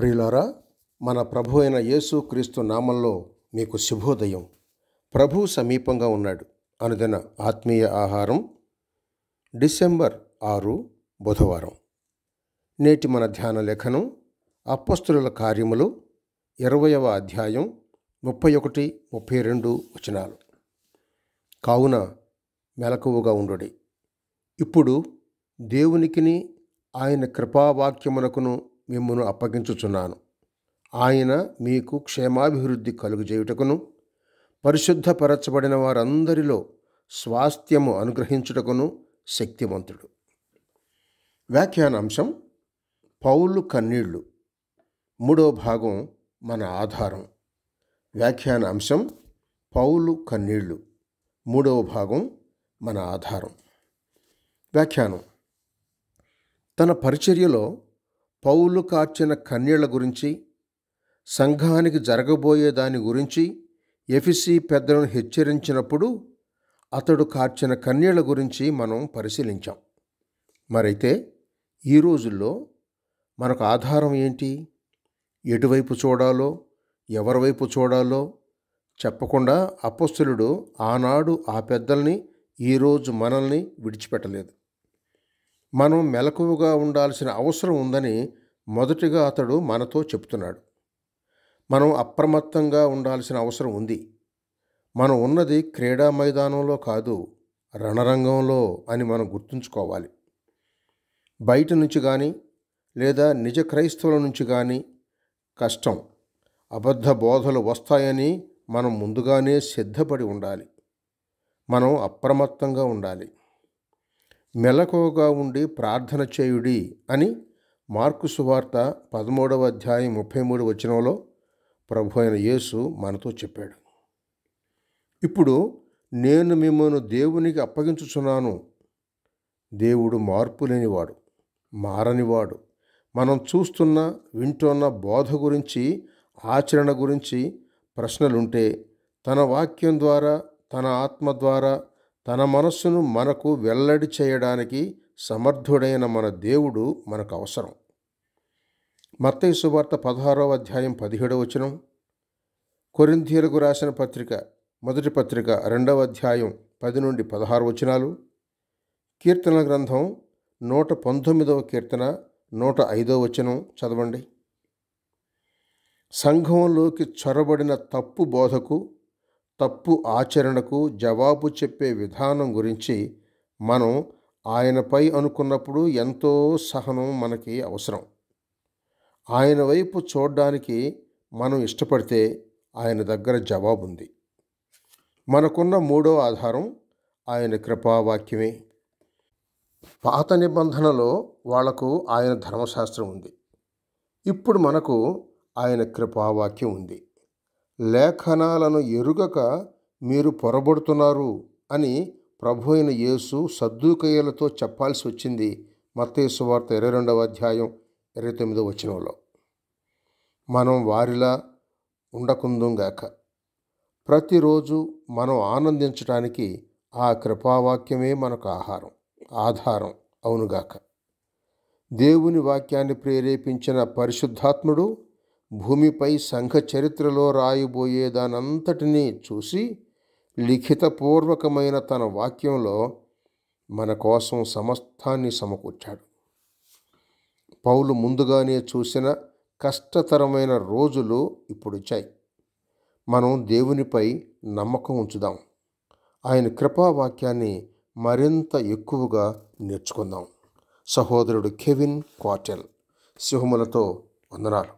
ప్రియులారా మన ప్రభు అయిన యేసు క్రీస్తు నామంలో మీకు శుభోదయం ప్రభు సమీపంగా ఉన్నాడు అనుదిన ఆత్మీయ ఆహారం డిసెంబర్ ఆరు బుధవారం నేటి మన ధ్యాన లేఖనం అప్పస్తుల కార్యములు ఇరవయవ అధ్యాయం ముప్పై ఒకటి ముప్పై రెండు వచనాలు కావున మెలకువగా ఉండుడి ఇప్పుడు దేవునికిని ఆయన కృపావాక్యమునకును మిమ్మను అప్పగించుచున్నాను ఆయన మీకు క్షేమాభివృద్ధి కలుగుజేయుటకును పరిశుద్ధపరచబడిన వారందరిలో స్వాస్థ్యము అనుగ్రహించుటకును శక్తివంతుడు వ్యాఖ్యానాంశం పౌలు కన్నీళ్లు మూడో భాగం మన ఆధారం వ్యాఖ్యానాంశం పౌలు కన్నీళ్లు మూడవ భాగం మన ఆధారం వ్యాఖ్యానం తన పరిచర్యలో పౌలు కార్చిన కన్యల గురించి సంఘానికి జరగబోయే దాని గురించి ఎఫిసి పెద్దలను హెచ్చరించినప్పుడు అతడు కార్చిన కన్యల గురించి మనం పరిశీలించాం మరైతే ఈ రోజుల్లో మనకు ఆధారం ఏంటి ఎటువైపు చూడాలో ఎవరివైపు చూడాలో చెప్పకుండా అపస్తులుడు ఆనాడు ఆ పెద్దల్ని ఈరోజు మనల్ని విడిచిపెట్టలేదు మనం మెలకువగా ఉండాల్సిన అవసరం ఉందని మొదటిగా అతడు మనతో చెప్తున్నాడు మనం అప్రమత్తంగా ఉండాల్సిన అవసరం ఉంది మనం ఉన్నది క్రీడా మైదానంలో కాదు రణరంగంలో అని మనం గుర్తుంచుకోవాలి బయట నుంచి కానీ లేదా నిజ క్రైస్తవుల నుంచి కానీ కష్టం అబద్ధ బోధలు వస్తాయని మనం ముందుగానే సిద్ధపడి ఉండాలి మనం అప్రమత్తంగా ఉండాలి మెలకువగా ఉండి ప్రార్థన చేయుడి అని మార్కు సువార్త పదమూడవ అధ్యాయం ముప్పై మూడు వచనంలో ప్రభు అయిన యేసు మనతో చెప్పాడు ఇప్పుడు నేను మిమ్మల్ని దేవునికి అప్పగించుచున్నాను దేవుడు మార్పు లేనివాడు మారనివాడు మనం చూస్తున్న వింటున్న బోధ గురించి ఆచరణ గురించి ప్రశ్నలుంటే తన వాక్యం ద్వారా తన ఆత్మ ద్వారా తన మనస్సును మనకు వెల్లడి చేయడానికి సమర్థుడైన మన దేవుడు మనకు అవసరం మత్తయ్య సువార్త పదహారవ అధ్యాయం పదిహేడవ వచనం కొరింధీలకు రాసిన పత్రిక మొదటి పత్రిక రెండవ అధ్యాయం పది నుండి పదహారు వచనాలు కీర్తనల గ్రంథం నూట పంతొమ్మిదవ కీర్తన నూట ఐదవ వచనం చదవండి సంఘంలోకి చొరబడిన తప్పు బోధకు తప్పు ఆచరణకు జవాబు చెప్పే విధానం గురించి మనం ఆయనపై అనుకున్నప్పుడు ఎంతో సహనం మనకి అవసరం ఆయన వైపు చూడడానికి మనం ఇష్టపడితే ఆయన దగ్గర జవాబుంది మనకున్న మూడో ఆధారం ఆయన కృపావాక్యమే పాత నిబంధనలో వాళ్లకు ఆయన ధర్మశాస్త్రం ఉంది ఇప్పుడు మనకు ఆయన కృపావాక్యం ఉంది లేఖనాలను ఎరుగక మీరు పొరబడుతున్నారు అని ప్రభు అయిన యేసు సద్దుకయ్యలతో చెప్పాల్సి వచ్చింది మత్తేసు వార్త ఇరవై రెండవ అధ్యాయం ఇరవై తొమ్మిదో వచనంలో మనం వారిలా ఉండకుందుంగాక ప్రతిరోజు మనం ఆనందించడానికి ఆ కృపావాక్యమే మనకు ఆహారం ఆధారం అవునుగాక దేవుని వాక్యాన్ని ప్రేరేపించిన పరిశుద్ధాత్ముడు భూమిపై సంఘ చరిత్రలో రాయబోయేదానంతటినీ చూసి లిఖితపూర్వకమైన తన వాక్యంలో మన కోసం సమస్తాన్ని సమకూర్చాడు పౌలు ముందుగానే చూసిన కష్టతరమైన రోజులు ఇప్పుడు వచ్చాయి మనం దేవునిపై నమ్మకం ఉంచుదాం ఆయన కృపావాక్యాన్ని మరింత ఎక్కువగా నేర్చుకుందాం సహోదరుడు కెవిన్ క్వాటెల్ సింహములతో వందనాలు